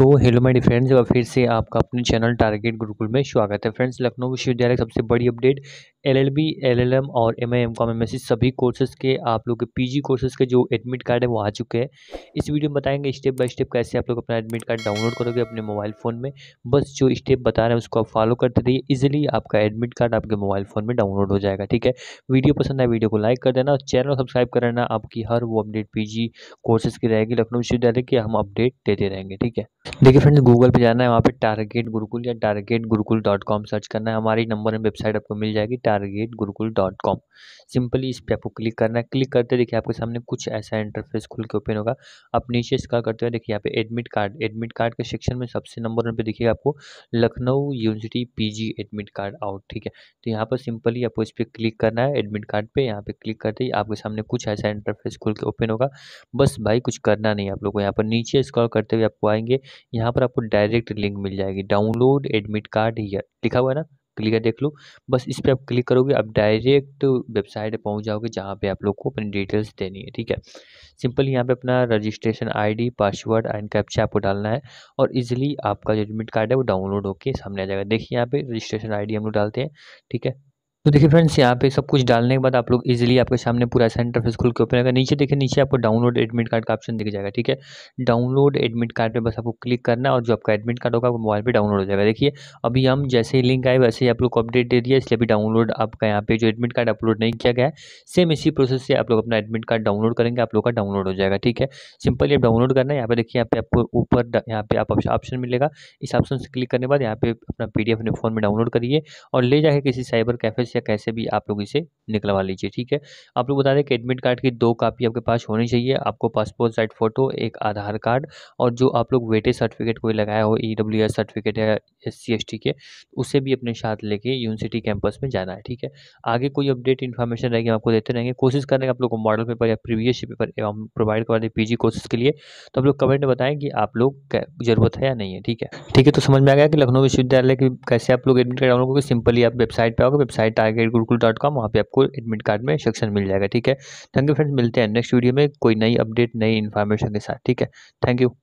so hello my friends और फिर से आपका अपने चैनल टारगेट गुरुकुल में स्वागत है फ्रेंड्स लखनऊ विश्वविद्यालय की सबसे बड़ी अपडेट एलएलबी एलएलएम और M I M com M सभी कोर्सेज के आप लोग के पीजी कोर्सेज के जो एडमिट कार्ड है वो आ चुके हैं इस वीडियो में बताएंगे स्टेप बाय स्टेप कैसे आप लोग अपना एडमिट कार्ड डाउनलोड करोगे अपने मोबाइल फ़ोन में बस जो स्टेप बता रहे हैं उसको आप फॉलो करते रहिए ईजिली आपका एडमिट कार्ड आपके मोबाइल फ़ोन में डाउनलोड हो जाएगा ठीक है वीडियो पसंद आए वीडियो को लाइक कर देना और चैनल सब्सक्राइब कर आपकी हर वो अपडेट पी कोर्सेज की रहेगी लखनऊ विश्वविद्यालय की हम अपडेट देते रहेंगे ठीक है देखिए फ्रेंड्स गूगल पे जाना है वहाँ पे टारगेट गुरुकुल या target Gurukul dot com search करना है हमारी नंबर में वेबसाइट आपको मिल जाएगी target Gurukul dot com simply इस पर आपको क्लिक करना है क्लिक करते देखिए आपके सामने कुछ ऐसा इंटरफेस खुल के ओपन होगा आप नीचे इसका करते हुए देखिए यहाँ पे एडमिट कार्ड एडमिट कार्ड के सेक्शन में सबसे नंबर वन पे देखिएगा आपको Lucknow university P admit card out ठीक है तो यहाँ पर सिंपली आपको इस पर क्लिक करना है एडमिट कार्ड पर यहाँ पर क्लिक करते ही आपके सामने कुछ ऐसा इंटरफेस खुल के ओपन होगा बस भाई कुछ करना नहीं आप लोग को यहाँ पर नीचे स्कॉल करते हुए आपको आएंगे यहाँ पर आपको डायरेक्ट लिंक मिल जाएगी डाउनलोड एडमिट कार्ड या लिखा हुआ है ना क्लियर देख लो बस इस पर आप क्लिक करोगे आप डायरेक्ट वेबसाइट पर पहुँच जाओगे जहाँ पे आप लोग को अपनी डिटेल्स देनी है ठीक है सिंपल यहाँ पे अपना registration ID password and captcha आपको डालना है और इजीली आपका जो एडमिट कार्ड है वो डाउनलोड होकर सामने आ जाएगा देखिए यहाँ पे रजिस्ट्रेशन आईडी हम लोग डालते हैं ठीक है तो देखिए फ्रेंड्स यहाँ पे सब कुछ डालने के बाद आप लोग इजीली आपके सामने पूरा सेंटर इंटरफेस खुल के ओपन होगा नीचे देखिए नीचे आपको डाउनलोड एडमिट कार्ड का ऑप्शन दिख जाएगा ठीक है डाउनलोड एडमिट कार्ड पे बस आपको क्लिक करना और जो आपका एडमिट कार्ड होगा वो मोबाइल पे डाउनलोड हो जाएगा देखिए अभी हम जैसे ही लिंक आए वैसे ही आप लोग को अपडेट दे दिया इसलिए अभी डाउनलोड आपका यहाँ पे जो एडमिट कार्ड अपलोड नहीं किया गया सेम इसी प्रोसेस से आप लोग अपना एडमिट कार्ड डाउनलोड करेंगे आप लोग का डाउनलोड हो जाएगा ठीक है सिंपली आप डाउनलोड करना है यहाँ पे देखिए यहाँ पे आपको ऊपर यहाँ पे आप ऑप्शन मिलेगा इस ऑप्शन से क्लिक करने के बाद यहाँ पे अपना पी अपने फ़ोन में डाउनलोड करिए और ले जाकर किसी साइबर कैफे से कैसे भी आप लोग इसे निकलवा लीजिए ठीक है आप लोग बता दें कि एडमिट कार्ड की दो कापी आपके पास होनी चाहिए आपको पासपोर्ट साइज फ़ोटो एक आधार कार्ड और जो आप लोग वेटेज सर्टिफिकेट कोई लगाया हो ई डब्ल्यू एस सर्टिफिकेट या एस सी एस टी के उसे भी अपने साथ लेके यूनिवर्सिटी कैंपस में जाना है ठीक है आगे कोई अपडेट इन्फॉर्मेशन रहेगी आपको देते रहेंगे कोशिश करेंगे आप लोग को मॉडल पेपर या प्रीवियस पेपर प्रोवाइड करवा दें पी कोर्सेज के लिए तो आप लोग कमेंट में बताएं कि आप लोग ज़रूरत है या नहीं है ठीक है ठीक है तो समझ में आ गया कि लखनऊ विश्वविद्यालय की कैसे आप लोग एडमिट कार्ड डाउनलोड करोगे सिंपली आप वेबसाइट पर आओगे website target Gurukul dot com वहाँ पर आपको एडमिट कार्ड में सेक्शन मिल जाएगा ठीक है थैंक यू फ्रेंड्स मिलते हैं नेक्स्ट वीडियो में कोई नई अपडेट नई इन्फॉर्मेशन के साथ ठीक है थैंक यू